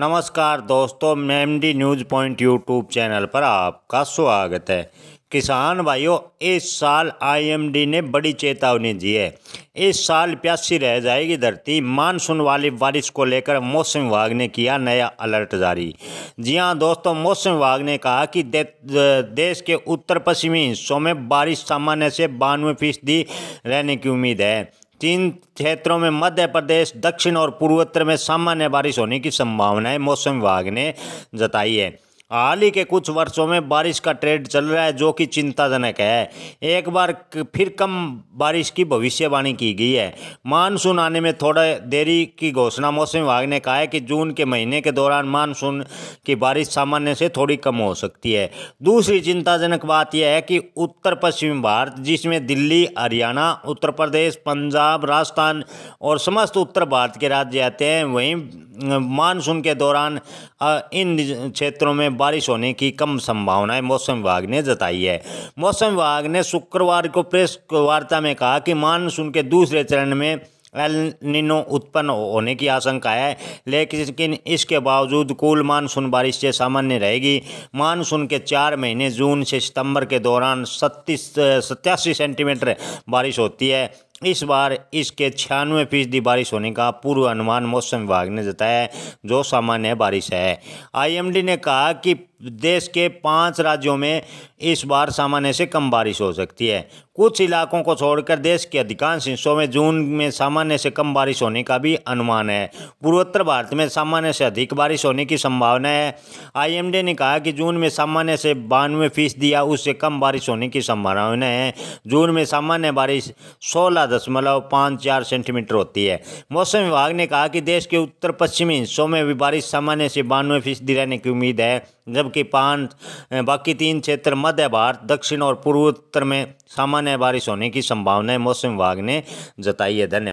नमस्कार दोस्तों मेमडी न्यूज़ पॉइंट यूट्यूब चैनल पर आपका स्वागत है किसान भाइयों इस साल आईएमडी ने बड़ी चेतावनी दी है इस साल प्यासी रह जाएगी धरती मानसून वाली बारिश को लेकर मौसम विभाग ने किया नया अलर्ट जारी जी हाँ दोस्तों मौसम विभाग ने कहा कि दे, देश के उत्तर पश्चिमी हिस्सों में बारिश सामान्य से बानवे फीसदी रहने की उम्मीद है तीन क्षेत्रों में मध्य प्रदेश दक्षिण और पूर्वोत्तर में सामान्य बारिश होने की संभावनाएं मौसम विभाग ने जताई है हाल ही के कुछ वर्षों में बारिश का ट्रेंड चल रहा है जो कि चिंताजनक है एक बार फिर कम बारिश की भविष्यवाणी की गई है मानसून आने में थोड़ा देरी की घोषणा मौसम विभाग ने कहा है कि जून के महीने के दौरान मानसून की बारिश सामान्य से थोड़ी कम हो सकती है दूसरी चिंताजनक बात यह है कि उत्तर पश्चिम भारत जिसमें दिल्ली हरियाणा उत्तर प्रदेश पंजाब राजस्थान और समस्त उत्तर भारत के राज्य आते हैं वहीं मानसून के दौरान इन क्षेत्रों में बारिश होने की कम संभावनाएं मौसम विभाग ने जताई है मौसम विभाग ने शुक्रवार को प्रेस वार्ता में कहा कि मानसून के दूसरे चरण में एल निनो उत्पन्न होने की आशंका है लेकिन इसके बावजूद कुल मानसून बारिश से सामान्य रहेगी मानसून के चार महीने जून से सितंबर के दौरान सत्तीस सत्तासी सेंटीमीटर बारिश होती है इस बार इसके छियानवे फीसदी बारिश होने का पूर्वानुमान मौसम विभाग ने जताया है जो सामान्य बारिश है आईएमडी ने कहा कि देश के पांच राज्यों में इस बार सामान्य से कम बारिश हो सकती है कुछ इलाकों को छोड़कर देश के अधिकांश हिस्सों में जून में सामान्य से कम बारिश होने का भी अनुमान है पूर्वोत्तर भारत में सामान्य से अधिक बारिश होने की संभावना है आईएमडी ने कहा कि जून में सामान्य से बानवे फीसदी या उससे कम बारिश होने की संभावना है जून में सामान्य बारिश सोलह दशमलव पाँच चार सेंटीमीटर होती है मौसम विभाग ने कहा कि देश के उत्तर पश्चिमी हिस्सों में भी बारिश सामान्य से बानवे फीसदी रहने की उम्मीद है जबकि पाँच बाकी तीन क्षेत्र मध्य भारत दक्षिण और पूर्वोत्तर में सामान्य है बारिश होने की संभावना मौसम विभाग ने जताई है धन्यवाद